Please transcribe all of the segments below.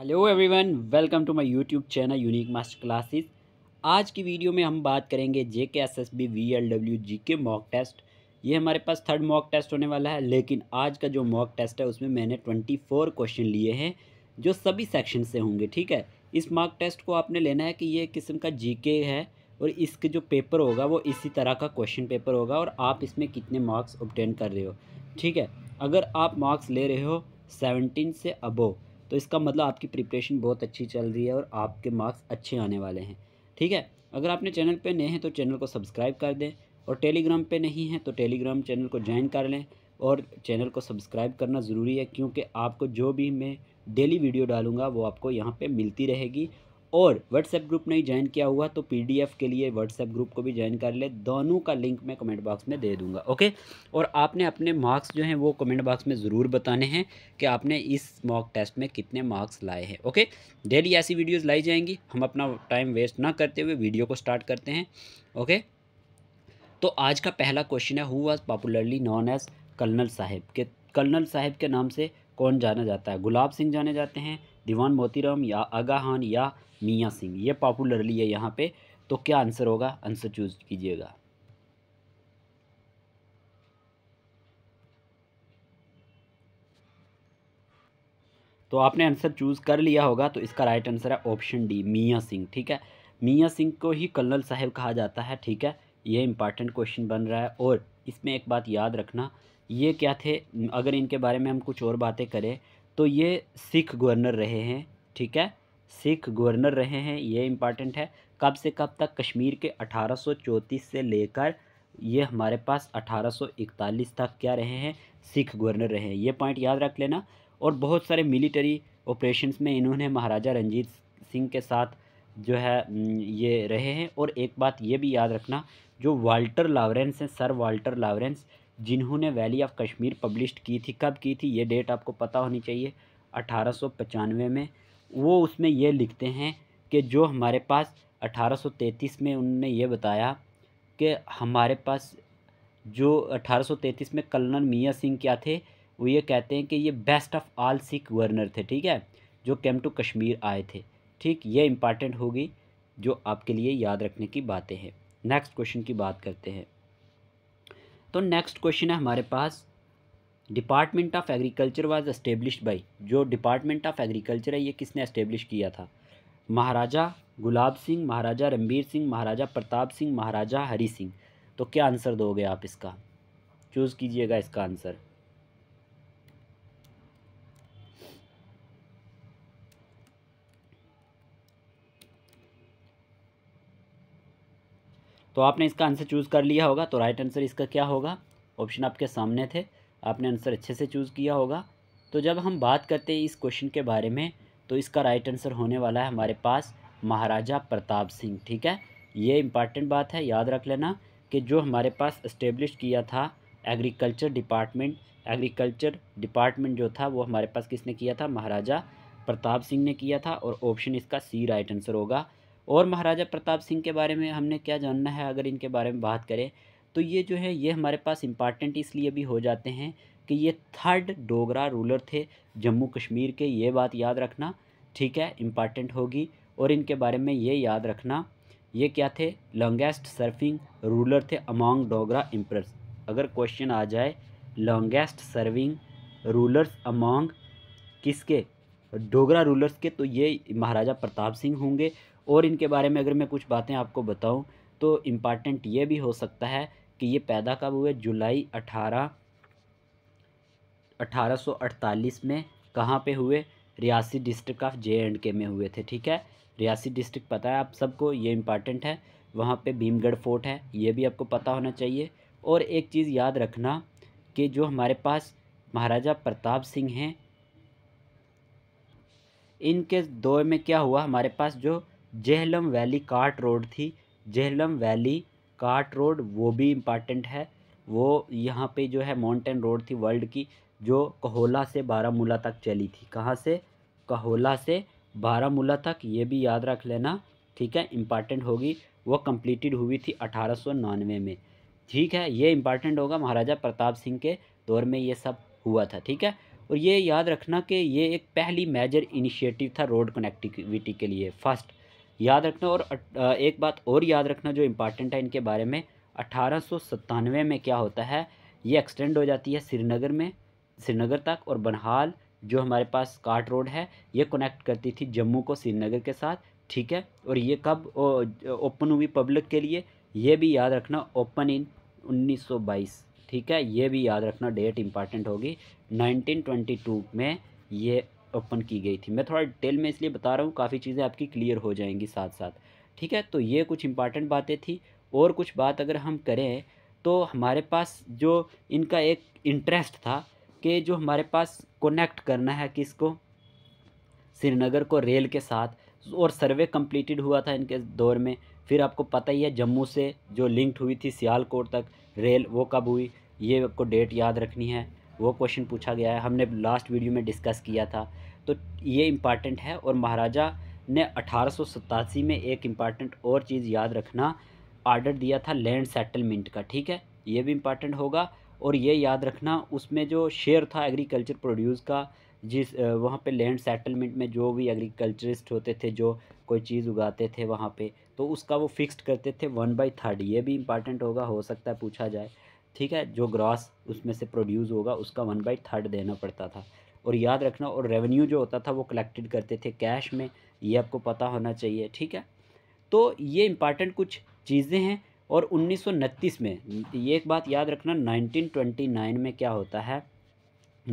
hello everyone welcome to my YouTube channel unique master classes आज की video में हम बात करेंगे J K S S B V L W G के मॉक टेस्ट ये हमारे पास थर्ड मॉक टेस्ट होने वाला है लेकिन आज का जो मॉक टेस्ट है उसमें मैंने ट्वेंटी फोर क्वेश्चन लिए हैं जो सभी सेक्शन से होंगे ठीक है इस मॉक टेस्ट को आपने लेना है कि ये किस्म का जी के है और इसके जो पेपर होगा वो इसी तरह का क्वेश्चन पेपर होगा और आप इसमें कितने मार्क्स ऑबटेन कर रहे हो ठीक है अगर आप मार्क्स ले रहे हो सेवनटीन से अबोव तो इसका मतलब आपकी प्रिपरेशन बहुत अच्छी चल रही है और आपके मार्क्स अच्छे आने वाले हैं ठीक है अगर आपने चैनल पे नए हैं तो चैनल को सब्सक्राइब कर दें और टेलीग्राम पे नहीं है तो टेलीग्राम चैनल को ज्वाइन कर लें और चैनल को सब्सक्राइब करना ज़रूरी है क्योंकि आपको जो भी मैं डेली वीडियो डालूँगा वो आपको यहाँ पर मिलती रहेगी और व्हाट्सएप ग्रुप नहीं ज्वाइन किया हुआ तो पीडीएफ के लिए व्हाट्सएप ग्रुप को भी ज्वाइन कर ले दोनों का लिंक मैं कमेंट बॉक्स में दे दूंगा ओके और आपने अपने मार्क्स जो हैं वो कमेंट बॉक्स में ज़रूर बताने हैं कि आपने इस मॉक टेस्ट में कितने मार्क्स लाए हैं ओके डेली ऐसी वीडियोज़ लाई जाएंगी हम अपना टाइम वेस्ट ना करते हुए वीडियो को स्टार्ट करते हैं ओके तो आज का पहला क्वेश्चन है who was popularly known as colonel Sahib के कर्नल साहिब के नाम से कौन जाना जाता है गुलाब सिंह जाने जाते हैं दीवान मोतीराम या आगा खान या मियाँ सिंह ये पॉपुलरली है यहाँ पे तो क्या आंसर होगा आंसर चूज कीजिएगा तो आपने आंसर चूज़ कर लिया होगा तो इसका राइट आंसर है ऑप्शन डी मियाँ सिंह ठीक है मियाँ सिंह को ही कर्नल साहब कहा जाता है ठीक है ये इंपॉर्टेंट क्वेश्चन बन रहा है और इसमें एक बात याद रखना ये क्या थे अगर इनके बारे में हम कुछ और बातें करें तो ये सिख गवर्नर रहे हैं ठीक है सिख गवर्नर रहे हैं ये इम्पॉर्टेंट है कब से कब तक कश्मीर के अठारह से लेकर ये हमारे पास 1841 तक क्या रहे हैं सिख गवर्नर रहे हैं ये पॉइंट याद रख लेना और बहुत सारे मिलिट्री ऑपरेशंस में इन्होंने महाराजा रंजीत सिंह के साथ जो है ये रहे हैं और एक बात ये भी याद रखना जो वाल्टर लावरेंस हैं सर वाल्टर लावरेंस जिन्होंने वैली ऑफ कश्मीर पब्लिश की थी कब की थी ये डेट आपको पता होनी चाहिए अठारह में वो उसमें ये लिखते हैं कि जो हमारे पास 1833 में उनने ये बताया कि हमारे पास जो 1833 में कलनर मियाँ सिंह क्या थे वो ये कहते हैं कि ये best of all Sikh governor थे ठीक है जो कैम टू कश्मीर आए थे ठीक ये इम्पॉर्टेंट होगी जो आपके लिए याद रखने की बातें हैं नेक्स्ट क्वेश्चन की बात करते हैं तो नेक्स्ट क्वेश्चन है हमारे पास department of agriculture was establish by जो डिपार्टमेंट ऑफ एग्रीकल्चर है ये किसने इस्टेब्लिश किया था महाराजा गुलाब सिंह महाराजा रणबीर सिंह महाराजा प्रताप सिंह महाराजा हरी सिंह तो क्या आंसर दोगे आप इसका चूज़ कीजिएगा इसका आंसर तो आपने इसका आंसर चूज़ कर लिया होगा तो राइट आंसर इसका क्या होगा ऑप्शन आपके सामने थे आपने आंसर अच्छे से चूज़ किया होगा तो जब हम बात करते हैं इस क्वेश्चन के बारे में तो इसका राइट आंसर होने वाला है हमारे पास महाराजा प्रताप सिंह ठीक है ये इम्पॉर्टेंट बात है याद रख लेना कि जो हमारे पास इस्टेब्लिश किया था एग्रीकल्चर डिपार्टमेंट एग्रीकल्चर डिपार्टमेंट जो था वो हमारे पास किसने किया था महाराजा प्रताप सिंह ने किया था और ऑप्शन इसका सी राइट आंसर होगा और महाराजा प्रताप सिंह के बारे में हमने क्या जानना है अगर इनके बारे में बात करें तो ये जो है ये हमारे पास इम्पॉर्टेंट इसलिए भी हो जाते हैं कि ये थर्ड डोगरा रूलर थे जम्मू कश्मीर के ये बात याद रखना ठीक है इम्पॉर्टेंट होगी और इनके बारे में ये याद रखना ये क्या थे लॉन्गेस्ट सर्फिंग रूलर थे अमॉन्ग डोगरा एम्प्रस अगर क्वेश्चन आ जाए लॉन्गेस्ट सर्विंग रूलर्स अमॉन्ग किसके डोगरा रूलर्स के तो ये महाराजा प्रताप सिंह होंगे और इनके बारे में अगर मैं कुछ बातें आपको बताऊं तो इम्पॉर्टेंट ये भी हो सकता है कि ये पैदा कब हुए जुलाई अठारह अड़तालीस में कहाँ पे हुए Reasi district of J and K में हुए थे ठीक है रियासी डिस्ट्रिक्ट पता है आप सबको ये इम्पॉर्टेंट है वहाँ पे भीमगढ़ फोर्ट है ये भी आपको पता होना चाहिए और एक चीज़ याद रखना कि जो हमारे पास महाराजा प्रताप सिंह हैं इनके दौर में क्या हुआ हमारे पास जो जेहलम वैली काट रोड थी जेहलम वैली काट रोड वो भी इम्पॉर्टेंट है वो यहाँ पे जो है माउंटेन रोड थी वर्ल्ड की जो कहोला से बारामूला तक चली थी कहाँ से कहोला से बारामूला तक ये भी याद रख लेना ठीक है इम्पॉर्टेंट होगी वो कम्प्लीटेड हुई थी अठारह में ठीक है ये इम्पॉर्टेंट होगा महाराजा प्रताप सिंह के दौर में ये सब हुआ था ठीक है और ये याद रखना कि ये एक पहली मेजर इनिशिएटिव था रोड कनेक्टिविटी के लिए फर्स्ट याद रखना और एक बात और याद रखना जो इम्पॉर्टेंट है इनके बारे में अठारह में क्या होता है ये एक्सटेंड हो जाती है श्रीनगर में श्रीनगर तक और बनहाल जो हमारे पास काट रोड है ये कनेक्ट करती थी जम्मू को श्रीनगर के साथ ठीक है और ये कब ओपन हुई पब्लिक के लिए ये भी याद रखना ओपन इन 1922 ठीक है ये भी याद रखना डेट इम्पॉर्टेंट होगी 1922 में ये ओपन की गई थी मैं थोड़ा डिटेल में इसलिए बता रहा हूँ काफ़ी चीज़ें आपकी क्लियर हो जाएंगी साथ साथ ठीक है तो ये कुछ इंपॉर्टेंट बातें थी और कुछ बात अगर हम करें तो हमारे पास जो इनका एक इंटरेस्ट था कि जो हमारे पास कनेक्ट करना है किसको श्रीनगर को रेल के साथ और सर्वे कंप्लीटेड हुआ था इनके दौर में फिर आपको पता ही है जम्मू से जो लिंक्ड हुई थी सियालकोट तक रेल वो कब हुई ये आपको डेट याद रखनी है वो क्वेश्चन पूछा गया है हमने लास्ट वीडियो में डिस्कस किया था तो ये इम्पॉर्टेंट है और महाराजा ने अठारह में एक इम्पॉर्टेंट और चीज़ याद रखना आर्डर दिया था लैंड सेटलमेंट का ठीक है ये भी इम्पॉर्टेंट होगा और ये याद रखना उसमें जो शेयर था एग्रीकल्चर प्रोड्यूस का जिस वहाँ पे लैंड सेटलमेंट में जो भी एग्रीकल्चरिस्ट होते थे जो कोई चीज़ उगाते थे वहाँ पे तो उसका वो फिक्स्ड करते थे वन बाई थर्ड ये भी इम्पॉर्टेंट होगा हो सकता है पूछा जाए ठीक है जो ग्रास उसमें से प्रोड्यूस होगा उसका वन बाई थर्ड देना पड़ता था और याद रखना और रेवेन्यू जो होता था वो कलेक्टेड करते थे कैश में ये आपको पता होना चाहिए ठीक है तो ये इम्पॉर्टेंट कुछ चीज़ें हैं और उन्नीस में ये एक बात याद रखना 1929 में क्या होता है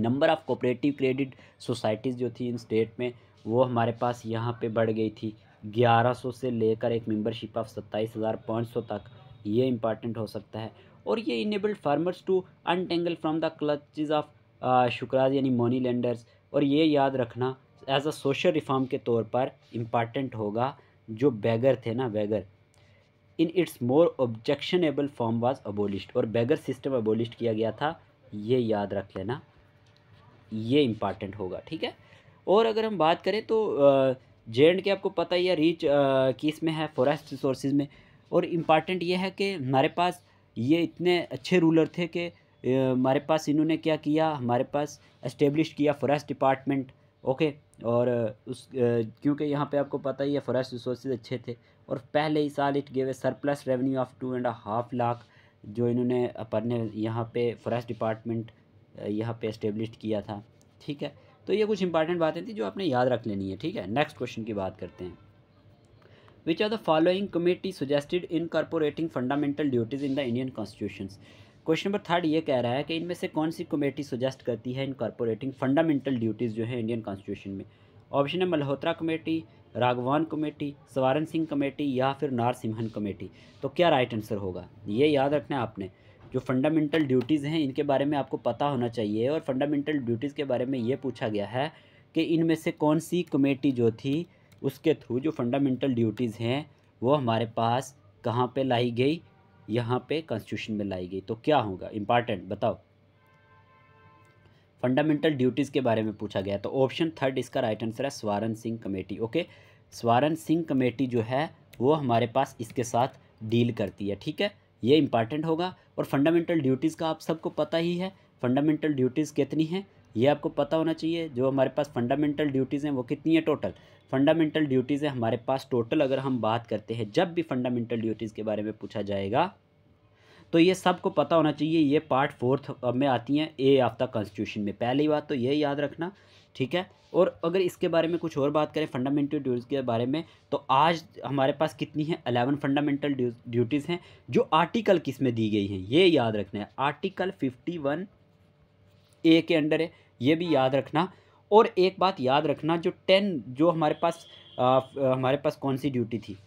number of cooperative credit societies जो थी इन स्टेट में वो हमारे पास यहाँ पे बढ़ गई थी 1100 से लेकर एक मेंबरशिप ऑफ सत्ताईस हज़ार पाँच सौ तक ये इम्पॉर्टेंट हो सकता है और ये enabled farmers to untangle from the clutches of शुक्राज यानी मोनी लेंडर्स और ये याद रखना एज अ सोशल रिफॉर्म के तौर पर इम्पॉर्टेंट होगा जो बैगर थे ना बैगर in its more objectionable form was abolished और बैगर सिस्टम अबोलिश्ड किया गया था ये याद रख लेना ये इम्पॉर्टेंट होगा ठीक है और अगर हम बात करें तो जे uh, एंड के आपको पता ही है रीच uh, किस में है फॉरेस्ट रिसोर्स में और इम्पॉर्टेंट ये है कि हमारे पास ये इतने अच्छे रूलर थे कि हमारे पास इन्होंने क्या किया हमारे पास इस्टेब्लिश किया फॉरेस्ट डिपार्टमेंट ओके और उस क्योंकि यहाँ पे आपको पता ही है फॉरेस्ट रिसोर्सेज अच्छे थे और पहले ही साल it gave a surplus revenue of two and half lakh जो इन्होंने अपने यहाँ पे फॉरेस्ट डिपार्टमेंट यहाँ पे इस्टेब्लिश किया था ठीक है तो ये कुछ इंपॉर्टेंट बातें थी जो आपने याद रख लेनी है ठीक है नेक्स्ट क्वेश्चन की बात करते हैं which are the following committee suggested incorporating fundamental duties in the Indian constitution question number third ये कह रहा है कि इनमें से कौन सी कमेटी सुजेस्ट करती है इन कॉर्पोरेटिंग फंडामेंटल ड्यूटीज़ जो है इंडियन कॉन्स्टिट्यूशन में ऑप्शन है Malhotra committee Raghavan committee Swaran Singh committee या फिर नारसिम्हन कमेटी तो क्या राइट आंसर होगा ये याद रखना है आपने जो फंडामेंटल ड्यूटीज़ हैं इनके बारे में आपको पता होना चाहिए और फंडामेंटल ड्यूटीज़ के बारे में ये पूछा गया है कि इनमें से कौन सी कमेटी जो थी उसके थ्रू जो फंडामेंटल ड्यूटीज़ हैं वो हमारे पास कहाँ पे लाई गई यहाँ पे कॉन्स्टिट्यूशन में लाई गई तो क्या होगा इम्पॉर्टेंट बताओ फंडामेंटल ड्यूटीज़ के बारे में पूछा गया तो ऑप्शन थर्ड इसका राइट आंसर है Swaran Singh committee okay Swaran Singh committee जो है वो हमारे पास इसके साथ डील करती है ठीक है ये इंपॉर्टेंट होगा और फंडामेंटल ड्यूटीज़ का आप सबको पता ही है फंडामेंटल ड्यूटीज़ कितनी हैं ये आपको पता होना चाहिए जो हमारे पास फंडामेंटल ड्यूटीज़ हैं वो कितनी है टोटल फंडामेंटल ड्यूटीज़ हैं हमारे पास टोटल अगर हम बात करते हैं जब भी फंडामेंटल ड्यूटीज़ के बारे में पूछा जाएगा तो ये सबको पता होना चाहिए ये पार्ट फोर्थ में आती हैं ए ऑफ द कॉन्स्टिट्यूशन में पहली बात तो ये याद रखना ठीक है और अगर इसके बारे में कुछ और बात करें फंडामेंटल ड्यूटीज़ के बारे में तो आज हमारे पास कितनी है अलेवन फंडामेंटल ड्यूटीज़ हैं जो आर्टिकल किस में दी गई हैं ये याद रखना है आर्टिकल फिफ्टी वन ए के अंडर है ये भी याद रखना और एक बात याद रखना जो टेन जो हमारे पास आ, हमारे पास कौन सी ड्यूटी थी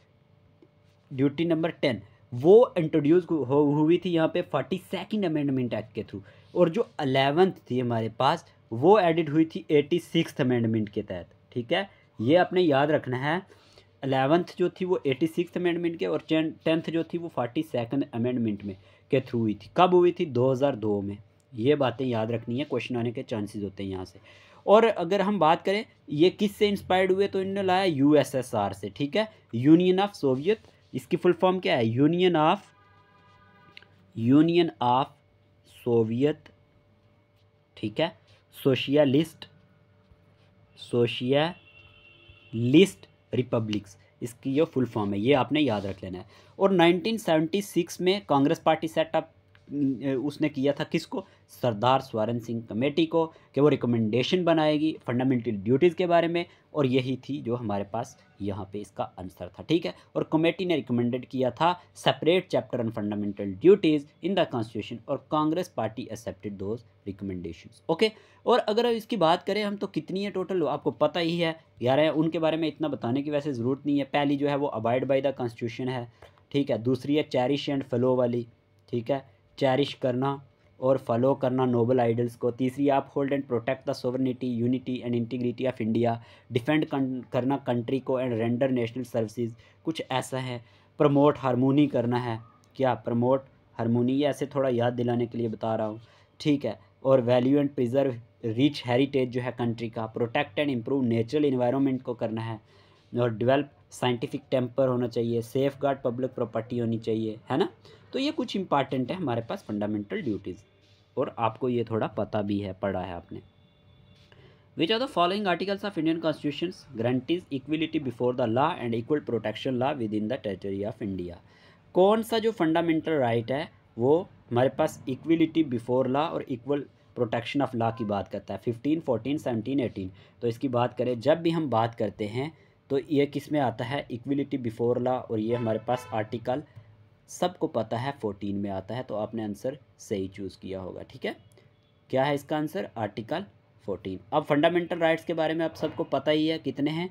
ड्यूटी नंबर टेन वो इंट्रोड्यूस हुई थी यहाँ पे फोर्टी सेकेंड अमेंडमेंट एक्ट के थ्रू और जो अलेवेंथ थी हमारे पास वो एडिट हुई थी एटी सिक्स अमेंडमेंट के तहत ठीक है ये आपने याद रखना है अलेवंथ जो थी वो एटी सिक्स अमेंडमेंट के और टेंथ जो थी वो फोर्टी सेकेंड अमेंडमेंट में के थ्रू हुई थी कब हुई थी दो में ये बातें याद रखनी है क्वेश्चन आने के चांसेस होते हैं यहाँ से और अगर हम बात करें ये किस से इंस्पायर्ड हुए तो इन्होंने लाया यूएसएसआर से ठीक है यूनियन ऑफ सोवियत इसकी फुल फॉर्म क्या है union of union of soviet ठीक है सोशियालिस्ट सोशियालिस्ट रिपब्लिक्स इसकी ये फुल फॉर्म है ये आपने याद रख लेना है और 1976 में कांग्रेस पार्टी सेटअप उसने किया था किसको सरदार स्वरण सिंह कमेटी को कि वो रिकमेंडेशन बनाएगी फंडामेंटल ड्यूटीज़ के बारे में और यही थी जो हमारे पास यहाँ पे इसका आंसर था ठीक है और कमेटी ने रिकमेंडेड किया था separate chapter on fundamental duties in the constitution और Congress party accepted those recommendation okay और अगर इसकी बात करें हम तो कितनी है टोटल आपको पता ही है यार है उनके बारे में इतना बताने की वैसे ज़रूरत नहीं है पहली जो है वो अबाइड बाई द कॉन्स्टिट्यूशन है ठीक है दूसरी है चैरिश एंड फेलो वाली ठीक है चैरिश करना और फॉलो करना नोबल आइडल्स को तीसरी आप hold and protect the sovereignty unity and integrity of India defend करना कंट्री को एंड रेंडर नेशनल सर्विसेज कुछ ऐसा है प्रमोट हारमोनी करना है क्या प्रमोट हारमोनी ऐसे थोड़ा याद दिलाने के लिए बता रहा हूँ ठीक है और value and preserve rich heritage जो है कंट्री का protect and improve natural environment को करना है और डिवेल्प साइंटिफिक टेम्पर होना चाहिए सेफ गार्ड पब्लिक प्रॉपर्टी होनी चाहिए है ना तो ये कुछ इंपॉर्टेंट है हमारे पास फंडामेंटल ड्यूटीज़ और आपको ये थोड़ा पता भी है पढ़ा है आपने which are the following articles of Indian constitution guarantees equality before the law and equal protection law within the territory of India कौन सा जो फंडामेंटल राइट right है वो हमारे पास इक्वलिटी बिफोर लॉ और इक्वल प्रोटेक्शन ऑफ लॉ की बात करता है फिफ्टीन फोर्टीन सेवनटीन एटीन तो इसकी बात करें जब भी हम बात करते हैं तो ये किस में आता है इक्विलिटी बिफोर लॉ और ये हमारे पास आर्टिकल सबको पता है फोर्टीन में आता है तो आपने आंसर सही चूज़ किया होगा ठीक है क्या है इसका आंसर आर्टिकल फोर्टीन अब फंडामेंटल राइट्स के बारे में आप सबको पता ही है कितने हैं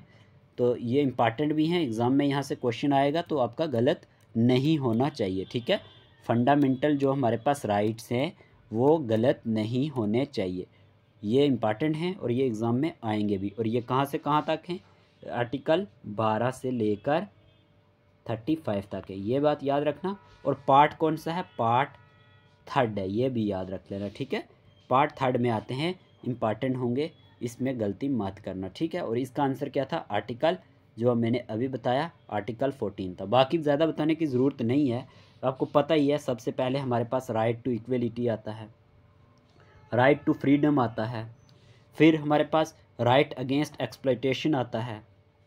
तो ये इंपॉर्टेंट भी हैं एग्ज़ाम में यहाँ से क्वेश्चन आएगा तो आपका गलत नहीं होना चाहिए ठीक है फंडामेंटल जो हमारे पास राइट्स हैं वो गलत नहीं होने चाहिए ये इम्पॉर्टेंट हैं और ये एग्ज़ाम में आएंगे भी और ये कहाँ से कहाँ तक हैं आर्टिकल बारह से लेकर थर्टी फाइव तक है ये बात याद रखना और पार्ट कौन सा है पार्ट थर्ड है ये भी याद रख लेना ठीक है पार्ट थर्ड में आते हैं इम्पॉर्टेंट होंगे इसमें गलती मत करना ठीक है और इसका आंसर क्या था आर्टिकल जो मैंने अभी बताया आर्टिकल फोर्टीन था बाकी ज़्यादा बताने की ज़रूरत नहीं है आपको पता ही है सबसे पहले हमारे पास राइट टू इक्वलिटी आता है राइट टू फ्रीडम आता है फिर हमारे पास राइट अगेंस्ट एक्सप्लाइटेशन आता है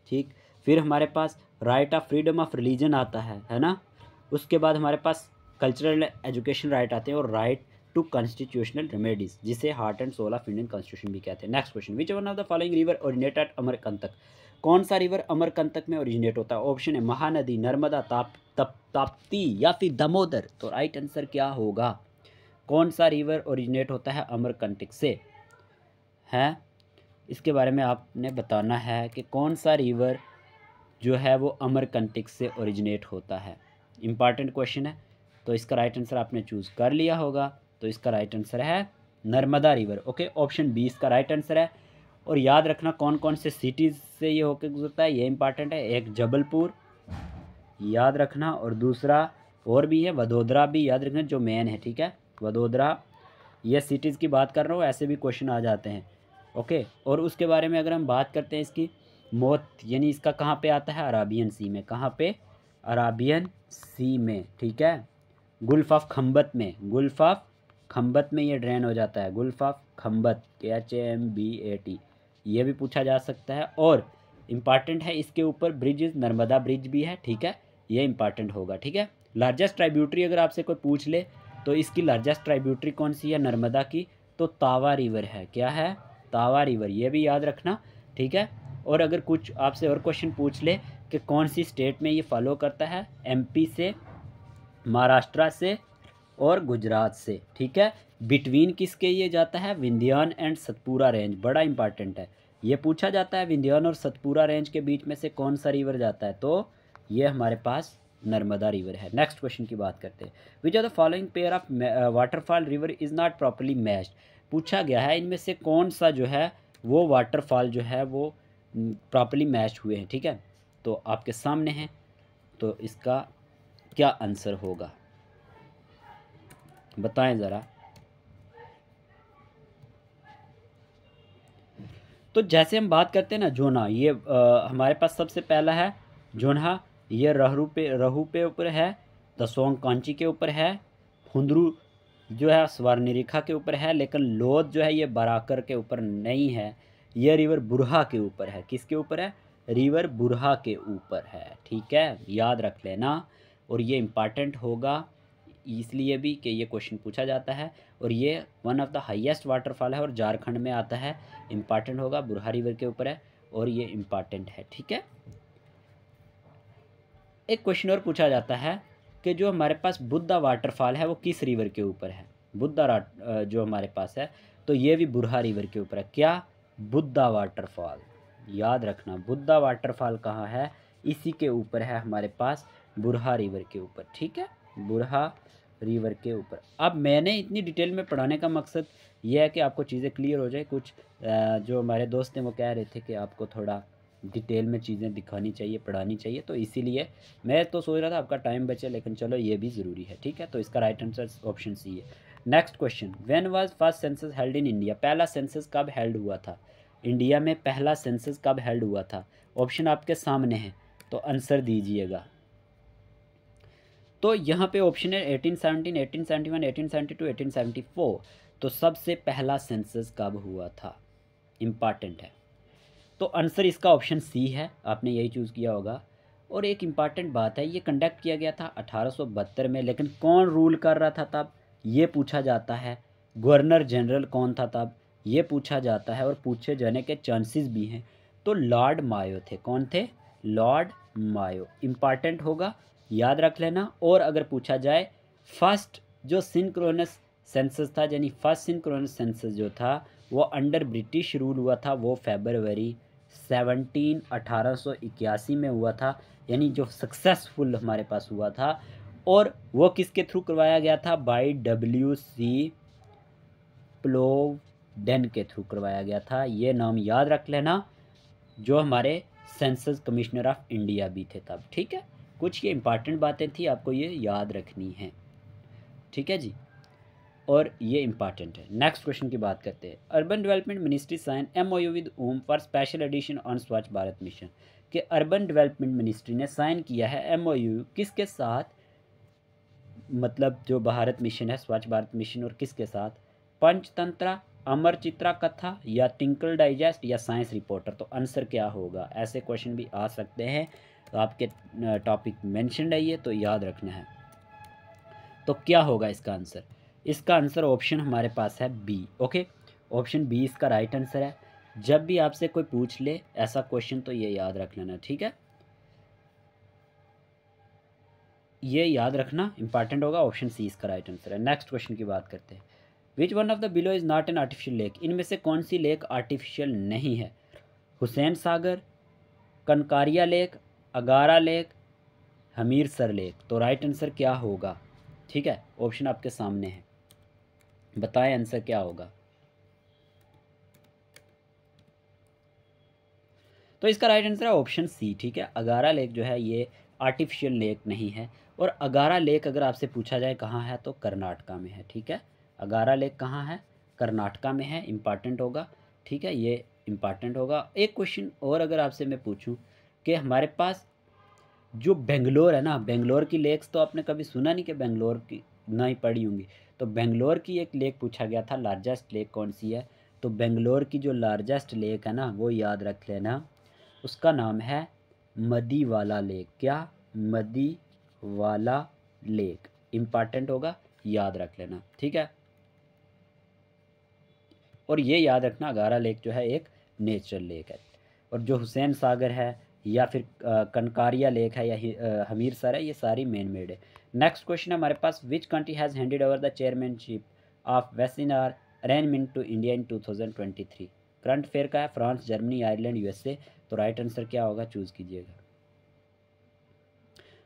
ठीक फिर हमारे पास right of freedom of religion आता है है ना उसके बाद हमारे पास कल्चरल एजुकेशन राइट आते हैं और राइट टू कॉन्स्टिट्यूशनल रेमेडीज जिसे heart and soul of Indian constitution भी कहते हैं next question which one of the following river originate at Amarkantak कौन सा रिवर अमरकंतक में ओरिजिनेट होता है ऑप्शन है महानदी नर्मदा ताप तप ताप्ती या फिर दमोदर तो राइट आंसर क्या होगा कौन सा रिवर ओरिजिनेट होता है अमरकंटक से है इसके बारे में आपने बताना है कि कौन सा रिवर जो है वो अमरकंटिक से ओरिजिनेट होता है इम्पॉर्टेंट क्वेश्चन है तो इसका राइट आंसर आपने चूज़ कर लिया होगा तो इसका राइट आंसर है Narmada river okay option B इसका राइट आंसर है और याद रखना कौन कौन से सिटीज़ से ये होके गुजरता है ये इम्पॉर्टेंट है एक जबलपुर याद रखना और दूसरा और भी है वडोदरा भी याद रखना जो मेन है ठीक है वडोदरा ये सिटीज़ की बात कर रहा हूँ ऐसे भी क्वेश्चन आ जाते हैं ओके और उसके बारे में अगर हम बात करते हैं इसकी मौत यानी इसका कहाँ पे आता है अराबियन सी में कहाँ पे अराबियन सी में ठीक है गुल्फ ऑफ खम्बत में गुल्फ ऑफ खम्बत में ये ड्रेन हो जाता है gulf of Khambhat H M B A T ये भी पूछा जा सकता है और इम्पॉर्टेंट है इसके ऊपर ब्रिज नर्मदा ब्रिज भी है ठीक है ये इम्पॉर्टेंट होगा ठीक है लार्जेस्ट ट्राइब्यूटरी अगर आपसे कोई पूछ ले तो इसकी लार्जेस्ट ट्राइब्यूटरी कौन सी है नर्मदा की तो तावा रिवर है क्या है तावा रिवर ये भी याद रखना ठीक है और अगर कुछ आपसे और क्वेश्चन पूछ ले कि कौन सी स्टेट में ये फॉलो करता है एमपी से महाराष्ट्र से और गुजरात से ठीक है बिटवीन किसके ये जाता है विंध्यान एंड सतपुरा रेंज बड़ा इंपॉर्टेंट है ये पूछा जाता है विंध्यान और सतपुरा रेंज के बीच में से कौन सा रिवर जाता है तो ये हमारे पास नर्मदा रिवर है नेक्स्ट क्वेश्चन की बात करते हैं which are the following pair of waterfall river is not properly matched पूछा गया है इनमें से कौन सा जो है वो वाटरफॉल जो है वो प्रॉपरली मैच हुए हैं ठीक है तो आपके सामने हैं तो इसका क्या आंसर होगा बताएं ज़रा तो जैसे हम बात करते हैं ना जोना ये आ, हमारे पास सबसे पहला है जोना ये रहू पे रहू पे ऊपर है दसोंग कांची के ऊपर है हुंदरू जो है रेखा के ऊपर है लेकिन लोध जो है ये बराकर के ऊपर नहीं है ये रिवर बुरहा के ऊपर है किसके ऊपर है रिवर बुरहा के ऊपर है ठीक है याद रख लेना और ये इम्पॉर्टेंट होगा इसलिए भी कि ये क्वेश्चन पूछा जाता है और ये one of the highest waterfall है और झारखंड में आता है इम्पॉर्टेंट होगा बुरहा रिवर के ऊपर है और ये इम्पॉर्टेंट है ठीक है एक क्वेश्चन और पूछा जाता है कि जो हमारे पास बुद्धा वाटरफॉल है वो किस रिवर के ऊपर है बुद्धा जो हमारे पास है तो ये भी बुरहा रिवर के ऊपर है क्या बुद्धा वाटरफॉल याद रखना बुद्धा वाटरफॉल कहाँ है इसी के ऊपर है हमारे पास बुरहा रिवर के ऊपर ठीक है बुरहा रिवर के ऊपर अब मैंने इतनी डिटेल में पढ़ाने का मकसद यह है कि आपको चीज़ें क्लियर हो जाए कुछ जो हमारे दोस्त हैं वो कह रहे थे कि आपको थोड़ा डिटेल में चीज़ें दिखानी चाहिए पढ़ानी चाहिए तो इसीलिए मैं तो सोच रहा था आपका टाइम बचे लेकिन चलो ये भी ज़रूरी है ठीक है तो इसका राइट आंसर ऑप्शन सी है next question when was first census held in India पहला सेंसस कब हेल्ड हुआ था इंडिया में पहला सेंसस कब हेल्ड हुआ था ऑप्शन आपके सामने है तो आंसर दीजिएगा तो यहाँ पे ऑप्शन है eighteen eighteen eighteen seventeen one two eighteen seventy four तो सबसे पहला सेंसस कब हुआ था इम्पॉर्टेंट है तो आंसर इसका ऑप्शन सी है आपने यही चूज़ किया होगा और एक इम्पॉर्टेंट बात है ये कंडक्ट किया गया था अठारह में लेकिन कौन रूल कर रहा था तब ये पूछा जाता है गवर्नर जनरल कौन था तब ये पूछा जाता है और पूछे जाने के चांसेस भी हैं तो लॉर्ड मायो थे कौन थे लॉर्ड मायो इम्पॉर्टेंट होगा याद रख लेना और अगर पूछा जाए फर्स्ट जो सिंक्रोनस सेंसस था यानी फर्स्ट सिंक्रोनस सेंसस जो था वो अंडर ब्रिटिश रूल हुआ था वो फेबरवरी सेवनटीन अठारह में हुआ था यानी जो सक्सेसफुल हमारे पास हुआ था और वो किसके थ्रू करवाया गया था by W C Plowden के थ्रू करवाया गया था ये नाम याद रख लेना जो हमारे सेंसस कमिश्नर ऑफ इंडिया भी थे तब ठीक है कुछ ये इंपॉर्टेंट बातें थी आपको ये याद रखनी है ठीक है जी और ये इंपॉर्टेंट है नेक्स्ट क्वेश्चन की बात करते हैं urban development ministry sign M O U with ओम for special edition on Swachh Bharat mission कि अर्बन डेवलपमेंट मिनिस्ट्री ने साइन किया है एम ओ यू किसके साथ मतलब जो भारत मिशन है स्वच्छ भारत मिशन और किसके साथ पंचतंत्रा अमर चित्रा कथा या टिंकल डाइजेस्ट या साइंस रिपोर्टर तो आंसर क्या होगा ऐसे क्वेश्चन भी आ सकते हैं तो आपके टॉपिक मेंशन है तो याद रखना है तो क्या होगा इसका आंसर इसका आंसर ऑप्शन हमारे पास है बी ओके ऑप्शन बी इसका राइट आंसर है जब भी आपसे कोई पूछ ले ऐसा क्वेश्चन तो ये याद रख लेना ठीक है ये याद रखना इंपॉर्टेंट होगा ऑप्शन सी इसका राइट आंसर है नेक्स्ट क्वेश्चन की बात करते हैं which one of the below is not an artificial lake इनमें से कौन सी लेक आर्टिफिशियल नहीं है Hussain Sagar Kankaria lake Agara lake Hamirsar lake तो राइट आंसर क्या होगा ठीक है ऑप्शन आपके सामने है बताएं आंसर क्या होगा तो इसका राइट आंसर है ऑप्शन सी ठीक है अगारा लेक जो है ये आर्टिफिशियल लेक नहीं है और अगारा लेक अगर आपसे पूछा जाए कहाँ है तो कर्नाटका में है ठीक है अगारा लेक कहाँ है कर्नाटका में है इम्पॉर्टेंट होगा ठीक है ये इम्पॉर्टेंट होगा एक क्वेश्चन और अगर आपसे मैं पूछूं कि हमारे पास जो बेंगलोर है ना बेंगलोर की लेक्स तो आपने कभी सुना नहीं कि बेंगलोर की ना ही पढ़ी होंगी तो बेंगलोर की एक लेक पूछा गया था लार्जेस्ट लेक कौन सी है तो बेंगलोर की जो लार्जेस्ट लेक है ना वो याद रख लेना उसका नाम है मदी वाला लेक क्या मदी वाला लेक इम्पॉर्टेंट होगा याद रख लेना ठीक है और ये याद रखना गारा लेक जो है एक नेचुरल लेक है और जो हुसैन सागर है या फिर कनकारिया लेक है या हमीर सर है ये सारी मेन मेड है नेक्स्ट क्वेश्चन हमारे पास which country has handed over the chairmanship of Wassenaar arrangement to India in two thousand twenty three current affair का है फ्रांस जर्मनी आयरलैंड यूएसए तो राइट आंसर क्या होगा चूज़ कीजिएगा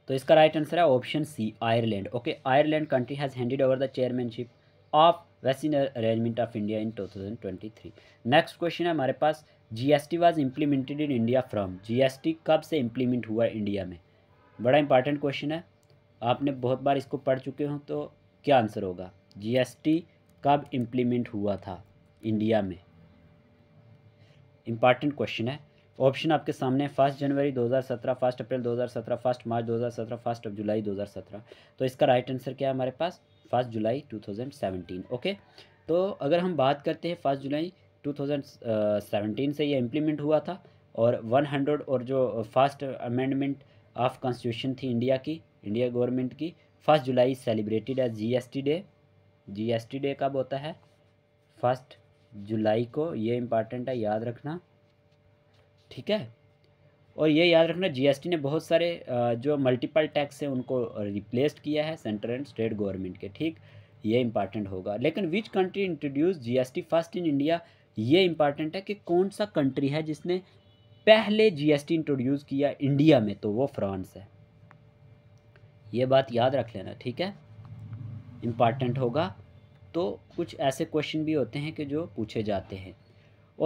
तो इसका राइट आंसर है option C Ireland okay Ireland country has handed over the chairmanship of western arrangement of India in three next question है हमारे पास GST was implemented in India from GST कब से इम्प्लीमेंट हुआ India में बड़ा important question है आपने बहुत बार इसको पढ़ चुके हों तो क्या आंसर होगा जीएसटी कब इम्प्लीमेंट हुआ था इंडिया में इम्पॉर्टेंट क्वेश्चन है ऑप्शन आपके सामने first January 2017 first April 2017 first March 2017 first July 2017 तो इसका राइट आंसर क्या है हमारे पास फर्स्ट जुलाई 2017 ओके तो अगर हम बात करते हैं फर्स्ट जुलाई 2017 से ये इम्प्लीमेंट हुआ था और 100 और जो फर्स्ट अमेंडमेंट ऑफ कॉन्स्टिट्यूशन थी इंडिया की इंडिया गवर्नमेंट की first July celebrated as GST day GST day कब होता है फर्स्ट जुलाई को ये इम्पॉर्टेंट है याद रखना ठीक है और ये याद रखना जीएसटी ने बहुत सारे जो मल्टीपल टैक्स हैं उनको रिप्लेस किया है सेंट्रल एंड स्टेट गवर्नमेंट के ठीक ये इंपॉर्टेंट होगा लेकिन which country introduce GST first in India ये इम्पॉर्टेंट है कि कौन सा कंट्री है जिसने पहले जीएसटी इंट्रोड्यूस किया इंडिया में तो वो फ्रांस है ये बात याद रख लेना ठीक है इम्पॉर्टेंट होगा तो कुछ ऐसे क्वेश्चन भी होते हैं कि जो पूछे जाते हैं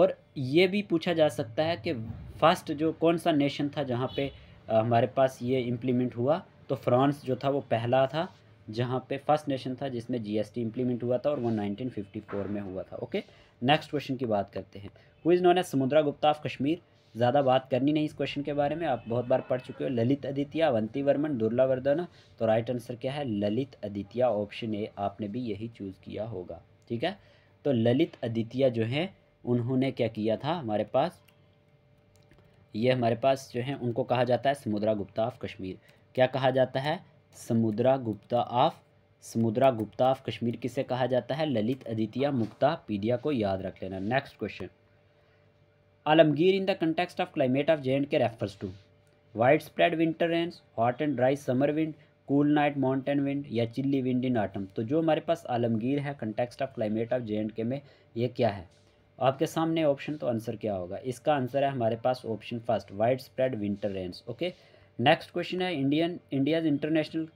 और ये भी पूछा जा सकता है कि फर्स्ट जो कौन सा नेशन था जहाँ पे हमारे पास ये इम्प्लीमेंट हुआ तो फ्रांस जो था वो पहला था जहाँ पे फर्स्ट नेशन था जिसमें जीएसटी इम्प्लीमेंट हुआ था और वो 1954 में हुआ था ओके नेक्स्ट क्वेश्चन की बात करते हैं हु इज़ नोन एज समुद्रा गुप्ता ऑफ कश्मीर ज़्यादा बात करनी नहीं इस क्वेश्चन के बारे में आप बहुत बार पढ़ चुके हो ललित आदित्य अवंती वर्मन दुर्ला वर्धना तो राइट आंसर क्या है ललित आदित्य ऑप्शन ए आपने भी यही चूज़ किया होगा ठीक है तो ललित आदित्य जो है उन्होंने क्या किया था हमारे पास ये हमारे पास जो है उनको कहा जाता है समुद्रा गुप्ता ऑफ कश्मीर क्या कहा जाता है समुद्रा गुप्ता ऑफ समुद्रा गुप्ता ऑफ कश्मीर किसे कहा जाता है ललित अदितिया मुक्ता पीडिया को याद रख लेना next question Alamgir in the context of climate of J and K refers to wide spread winter rains hot and dry summer wind cool night mountain wind या चिल्ली विंड इन आटम तो जो हमारे पास आलमगीर है context of climate of J and K में ये क्या है आपके सामने ऑप्शन तो आंसर क्या होगा इसका आंसर है हमारे पास option first wide spread winter rains okay next question है इंडियन इंडियाज इंटरनेशनल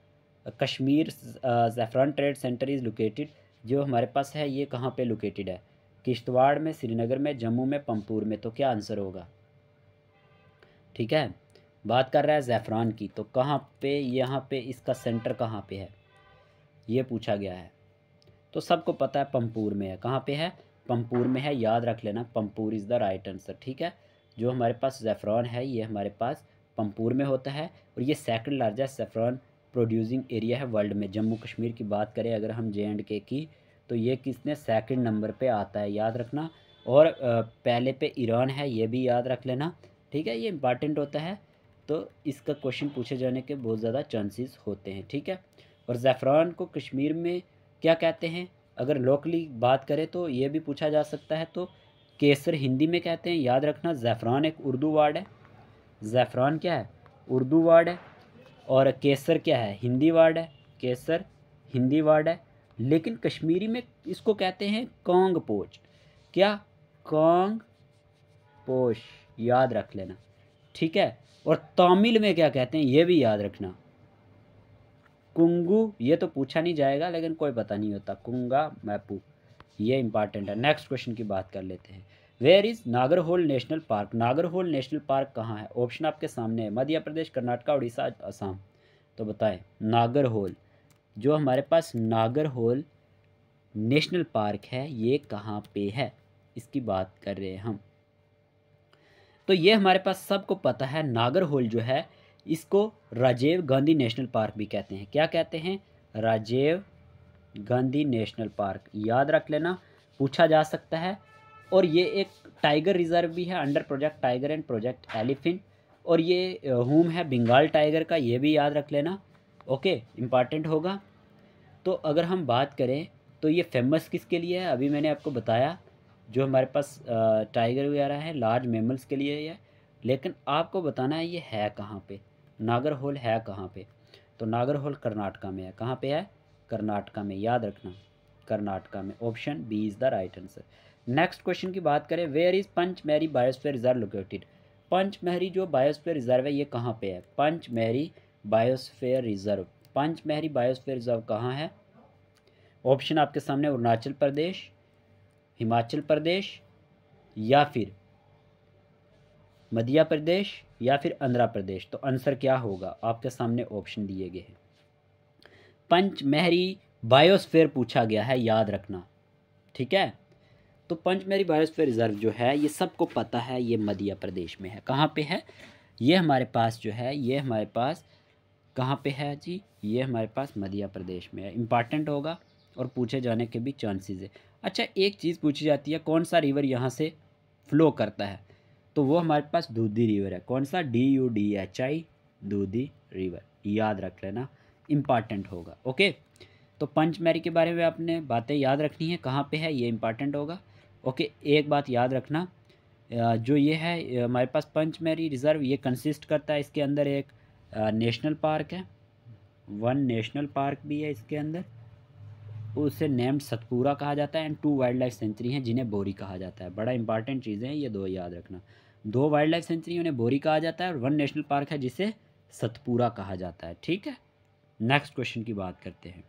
कश्मीर ज़ैफ़रान ट्रेड सेंटर इज़ लोकेटेड जो हमारे पास है ये कहाँ पे लोकेटेड है किश्तवाड़ में श्रीनगर में जम्मू में पंपूर में तो क्या आंसर होगा ठीक है बात कर रहा है ज़ैफ़रान की तो कहाँ पे यहाँ पे इसका सेंटर कहाँ पे है ये पूछा गया है तो सबको पता है पंपूर में है कहाँ पे है पंपूर में है याद रख लेना Pampore is the right answer ठीक है जो हमारे पास ज़ैफ़रान है ये हमारे पास पंपूर में होता है और ये सेकेंड लार्जेस्ट जैफरान प्रोड्यूसिंग एरिया है वर्ल्ड में जम्मू कश्मीर की बात करें अगर हम जे एंड के की तो ये किसने सेकंड नंबर पे आता है याद रखना और पहले पे ईरान है ये भी याद रख लेना ठीक है ये इंपॉर्टेंट होता है तो इसका क्वेश्चन पूछे जाने के बहुत ज़्यादा चांसेस होते हैं ठीक है और ज़ैफ़रान को कश्मीर में क्या कहते हैं अगर लोकली बात करें तो ये भी पूछा जा सकता है तो केसर हिंदी में कहते हैं याद रखना ज़ैफ़रान एक उर्दू वर्ड है ज़ैफ़रान क्या है उर्दू वर्ड है और केसर क्या है हिंदी वर्ड है केसर हिंदी वर्ड है लेकिन कश्मीरी में इसको कहते हैं कॉन्ग पोच क्या कॉन्ग पोच याद रख लेना ठीक है और तमिल में क्या कहते हैं ये भी याद रखना कुंगू ये तो पूछा नहीं जाएगा लेकिन कोई पता नहीं होता कुंगा मैपू ये इंपॉर्टेंट है नेक्स्ट क्वेश्चन की बात कर लेते हैं where is Nagarhole national park Nagarhole national park कहाँ है ऑप्शन आपके सामने है मध्य प्रदेश कर्नाटका उड़ीसा असम तो बताएं नागरहोल जो हमारे पास नागरहोल नेशनल पार्क है ये कहाँ पे है इसकी बात कर रहे हैं हम तो ये हमारे पास सबको पता है नागरहोल जो है इसको राजीव गांधी नेशनल पार्क भी कहते हैं क्या कहते हैं राजीव गांधी नेशनल पार्क याद रख लेना पूछा जा सकता है और ये एक टाइगर रिजर्व भी है under project tiger and project elephant और ये होम है बंगाल टाइगर का ये भी याद रख लेना ओके इम्पॉर्टेंट होगा तो अगर हम बात करें तो ये फेमस किसके लिए है अभी मैंने आपको बताया जो हमारे पास टाइगर वगैरह है लार्ज मेमल्स के लिए है लेकिन आपको बताना है ये है कहाँ पे नागर होल है कहाँ पे तो नागर होल कर्नाटका में है कहाँ पे है कर्नाटका में याद रखना कर्नाटका में option B is the right answer next question की बात करें where is Pachmarhi biosphere reserve located Pachmarhi जो बायोस्फेयर रिजर्व है ये कहाँ पे है Pachmarhi biosphere reserve Pachmarhi biosphere reserve कहाँ है ऑप्शन आपके सामने अरुणाचल प्रदेश हिमाचल प्रदेश या फिर मध्य प्रदेश या फिर आंध्र प्रदेश तो आंसर क्या होगा आपके सामने ऑप्शन दिए गए हैं पंच महरी बायोस्फेयर पूछा गया है याद रखना ठीक है तो पंचमहरी बायोस्फीयर रिज़र्व जो है ये सबको पता है ये मध्य प्रदेश में है कहाँ पे है ये हमारे पास जो है ये हमारे पास कहाँ पे है जी ये हमारे पास मध्य प्रदेश में है इम्पॉर्टेंट होगा और पूछे जाने के भी चांसेस है अच्छा एक चीज़ पूछी जाती है कौन सा रिवर यहाँ से फ्लो करता है तो वो हमारे पास दूधी रिवर है कौन सा D U D H I Dudhi river याद रख लेना इम्पॉर्टेंट होगा ओके तो पंचमेरी के बारे में आपने बातें याद रखनी है कहाँ पे है ये इम्पॉर्टेंट होगा ओके एक बात याद रखना जो ये है हमारे पास पंचमेरी रिज़र्व ये कंसिस्ट करता है इसके अंदर एक नेशनल पार्क है वन नेशनल पार्क भी है इसके अंदर उसे नेम्ड सतपुरा कहा जाता है and two wildlife sanctuary हैं जिन्हें बोरी कहा जाता है बड़ा इंपॉर्टेंट चीज़ें हैं ये दो याद रखना दो वाइल्ड लाइफ सेंचुरी उन्हें बोरी कहा जाता है और वन नेशनल पार्क है जिसे सतपुरा कहा जाता है ठीक है नेक्स्ट क्वेश्चन की बात करते हैं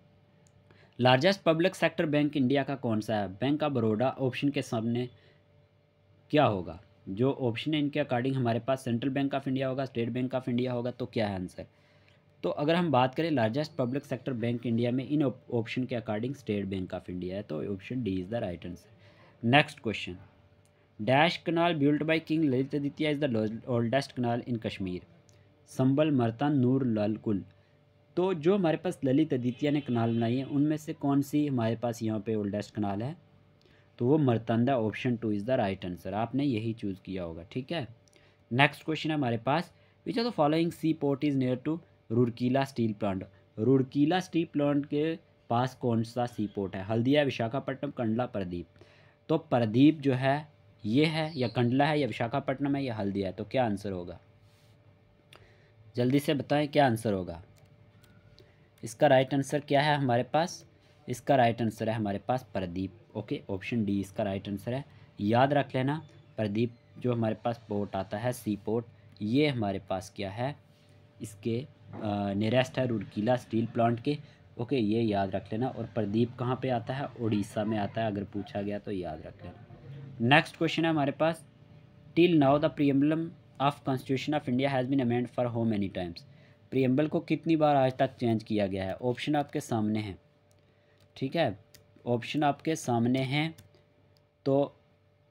largest public sector bank India का कौन सा है बैंक ऑफ बड़ौदा ऑप्शन के सामने क्या होगा जो ऑप्शन है इनके अकॉर्डिंग हमारे पास सेंट्रल बैंक ऑफ इंडिया होगा स्टेट बैंक ऑफ इंडिया होगा तो क्या है आंसर तो अगर हम बात करें largest public sector bank India में इन ऑप्शन के according state bank of India है तो option D is the right answer next question dash canal built by king Lalit Aditya is the oldest canal in Kashmir Sambal Martand Nur Lal Kul तो जो हमारे पास ललित आदित्य ने कनाल बनाई है उनमें से कौन सी हमारे पास यहाँ पे ओल्डेस्ट कनाल है तो वो Martanda option two is the right answer आपने यही चूज़ किया होगा ठीक है नेक्स्ट क्वेश्चन है हमारे पास which are the following sea port is near to Rourkela steel plant Rourkela steel plant के पास कौन सा सी पोर्ट है हल्दिया विशाखापट्टनम कंडला प्रदीप तो प्रदीप जो है ये है या कंडला है या विशाखापट्टनम है या हल्दिया है तो क्या आंसर होगा जल्दी से बताएं क्या आंसर होगा इसका राइट आंसर क्या है हमारे पास इसका राइट आंसर है हमारे पास प्रदीप ओके ऑप्शन डी इसका राइट आंसर है याद रख लेना प्रदीप जो हमारे पास पोर्ट आता है सी पोर्ट ये हमारे पास क्या है इसके नरेस्ट है रुड़कीला स्टील प्लांट के ओके ये याद रख लेना और प्रदीप कहाँ पे आता है उड़ीसा में आता है अगर पूछा गया तो याद रख लेना नेक्स्ट क्वेश्चन है हमारे पास till now the preamble of constitution of India has been amend for how many times preamble को कितनी बार आज तक चेंज किया गया है ऑप्शन आपके सामने हैं ठीक है ऑप्शन आपके सामने हैं तो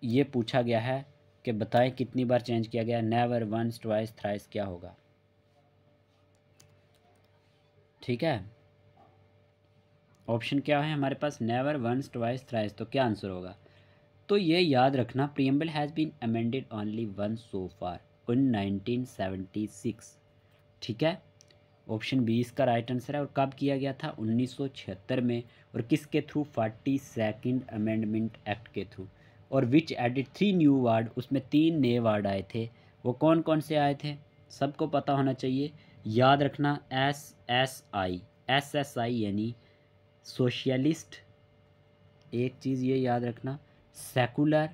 ये पूछा गया है कि बताएं कितनी बार चेंज किया गया नेवर वंस ट्वाइस थ्राइस क्या होगा ठीक है ऑप्शन क्या है हमारे पास नेवर वंस ट्वाइस थ्राइस तो क्या आंसर होगा तो ये याद रखना preamble has been amended only one so far in six ठीक है ऑप्शन बी इसका राइट आंसर है और कब किया गया था 1976 में और किसके through forty second amendment act के थ्रू और which added three new words उसमें तीन नए वार्ड आए थे वो कौन कौन से आए थे सबको पता होना चाहिए याद रखना S S I S S I यानी सोशलिस्ट एक चीज़ ये याद रखना सेकुलर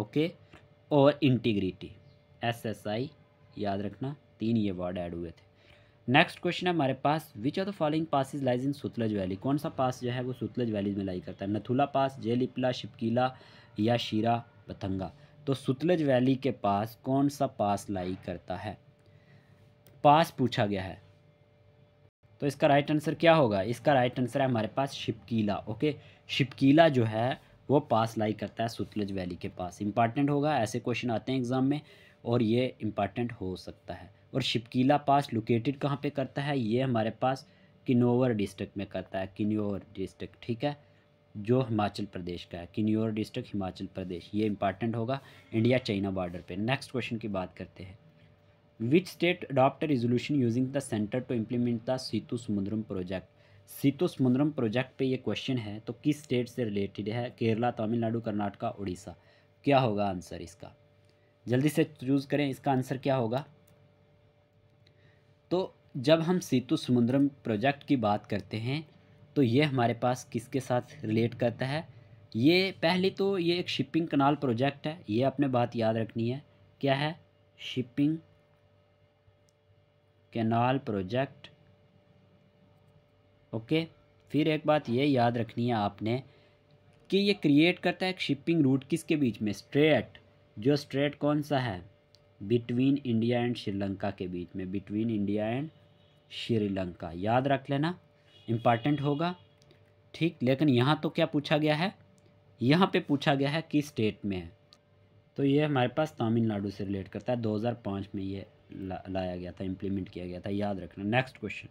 ओके और इंटीग्रिटी एस एस आई याद रखना तीन ये वर्ड ऐड हुए थे नेक्स्ट क्वेश्चन है हमारे पास which are the following passes lies in Sutlej valley कौन सा पास जो है वो सुतलज वैली में लाई करता है नथुला पास जेलिपला शिपकीला या शीरा बथंगा तो सुतलज वैली के पास कौन सा पास लाई करता है पास पूछा गया है तो इसका राइट आंसर क्या होगा इसका राइट आंसर है हमारे पास शिपकीला ओके शिपकीला जो है वो पास लाई करता है सुतलज वैली के पास इंपॉर्टेंट होगा ऐसे क्वेश्चन आते हैं एग्ज़ाम में और ये इंपॉर्टेंट हो सकता है और शिपकीला पास लोकेटेड कहाँ पे करता है ये हमारे पास किन्नौर डिस्ट्रिक्ट में करता है किन्नौर डिस्ट्रिक्ट ठीक है जो हिमाचल प्रदेश का है किन्नौर डिस्ट्रिक्ट हिमाचल प्रदेश ये इंपॉर्टेंट होगा इंडिया चाइना बॉर्डर पे नेक्स्ट क्वेश्चन की बात करते हैं which state adopt resolution using the centre to implement the Sethu Samudram project Sethu Samudram project पे ये क्वेश्चन है तो किस स्टेट से रिलेटेड है केरला तमिलनाडु कर्नाटका उड़ीसा क्या होगा आंसर इसका जल्दी से चूज़ करें इसका आंसर क्या होगा तो जब हम सेतु समुद्रम प्रोजेक्ट की बात करते हैं तो ये हमारे पास किसके साथ रिलेट करता है ये पहले तो ये एक शिपिंग कनाल प्रोजेक्ट है ये आपने बात याद रखनी है क्या है शिपिंग कैनाल प्रोजेक्ट ओके फिर एक बात ये याद रखनी है आपने कि ये क्रिएट करता है एक शिपिंग रूट किसके बीच में स्ट्रेट जो स्ट्रेट कौन सा है बिटवीन इंडिया एंड श्रीलंका के बीच में बिटवीन इंडिया एंड श्रीलंका याद रख लेना इम्पॉर्टेंट होगा ठीक लेकिन यहाँ तो क्या पूछा गया है यहाँ पे पूछा गया है किस स्टेट में है तो ये हमारे पास तमिलनाडु से रिलेट करता है 2005 में ये ला, लाया गया था इम्प्लीमेंट किया गया था याद रखना next question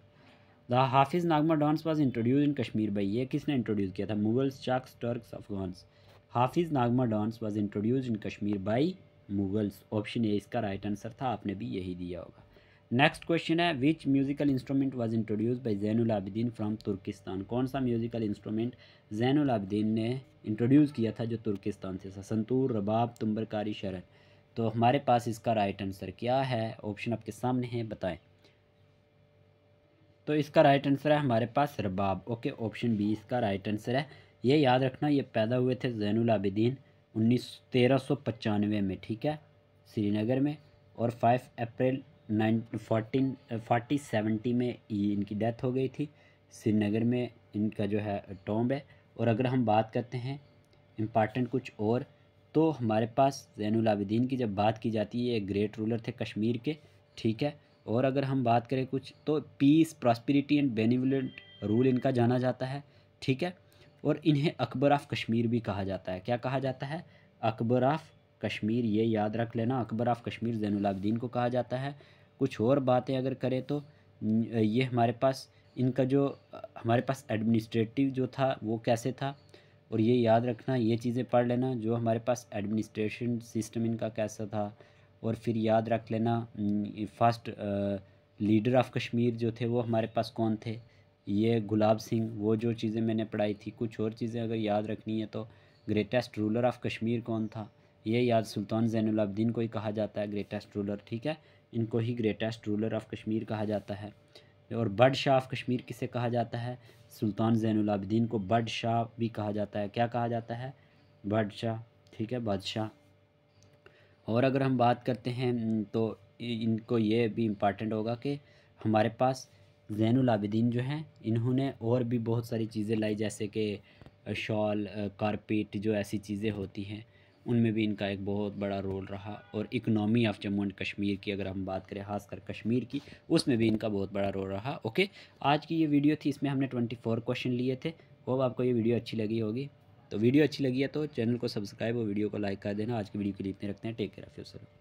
the Hafiz Nagma dance was introduce in Kashmir by ये किसने इंट्रोड्यूस किया था Mughals चाक्स Turks Afghans Hafiz Nagma dance was introduce in Kashmir by Mughals option A इसका राइट आंसर था आपने भी यही दिया होगा नेक्स्ट क्वेश्चन है which musical instrument was introduce by Zainul Abidin from Turkistan कौन सा म्यूजिकल इंस्ट्रूमेंट जैनुल आबिदीन ने इंट्रोड्यूस किया था जो तुर्किस्तान से था संतूर रबाब तुम्बरकारी शरण तो हमारे पास इसका राइट आंसर क्या है ऑप्शन आपके सामने है बताएं तो इसका राइट आंसर है हमारे पास रबाब ओके ऑप्शन बी इसका राइट आंसर है ये याद रखना ये पैदा हुए थे जैनुल आबिदीन उन्नीस तेरह सौ पचानवे में ठीक है श्रीनगर में और five April nine fourteen forty seventy में इनकी डेथ हो गई थी श्रीनगर में इनका जो है टॉम्ब है और अगर हम बात करते हैं इम्पॉर्टेंट कुछ और तो हमारे पास जैन आबिदीन की जब बात की जाती है ये ग्रेट रूलर थे कश्मीर के ठीक है और अगर हम बात करें कुछ तो peace prosperity and benevolent rule इनका जाना जाता है ठीक है और इन्हें अकबर ऑफ़ कश्मीर भी कहा जाता है क्या कहा जाता है अकबर ऑफ़ कश्मीर ये याद रख लेना अकबर ऑफ़ कश्मीर जैनलाब्दीन को कहा जाता है कुछ और बातें अगर करें तो ये हमारे पास इनका जो हमारे पास एडमिनिस्ट्रेटिव जो था वो कैसे था और ये याद रखना ये चीज़ें पढ़ लेना जो हमारे पास एडमिनिस्ट्रेशन सिस्टम इनका कैसा था और फिर याद रख लेना फर्स्ट लीडर ऑफ कश्मीर जो थे वो हमारे पास कौन थे ये गुलाब सिंह वो जो चीज़ें मैंने पढ़ाई थी कुछ और चीज़ें अगर याद रखनी है तो ग्रेटेस्ट रूलर ऑफ कश्मीर कौन था ये याद सुल्तान जैनलाब्दीन को ही कहा जाता है ग्रेटेस्ट रूलर ठीक है इनको ही ग्रेटेस्ट रूलर ऑफ कश्मीर कहा जाता है और बड शाह ऑफ कश्मीर किसे कहा जाता है सुल्तान जैनलाब्दीन को बड शाह भी कहा जाता है क्या कहा जाता है बड शाह ठीक है बादशाह और अगर हम बात करते हैं तो इनको ये भी इम्पॉर्टेंट होगा कि हमारे पास ज़ैन अलाबिदीन जो हैं इन्होंने और भी बहुत सारी चीज़ें लाई जैसे कि शॉल कारपेट जो ऐसी चीज़ें होती हैं उनमें भी इनका एक बहुत बड़ा रोल रहा और economy of Jammu and Kashmir की अगर हम बात करें खासकर कश्मीर की उसमें भी इनका बहुत बड़ा रोल रहा ओके आज की ये वीडियो थी इसमें हमने ट्वेंटी फोर क्वेश्चन लिए थे वो आपको ये वीडियो अच्छी लगी होगी तो वीडियो अच्छी लगी है तो चैनल को सब्सक्राइब और वीडियो को लाइक कर देना आज की वीडियो के लिए इतने रखते हैं take care of you sir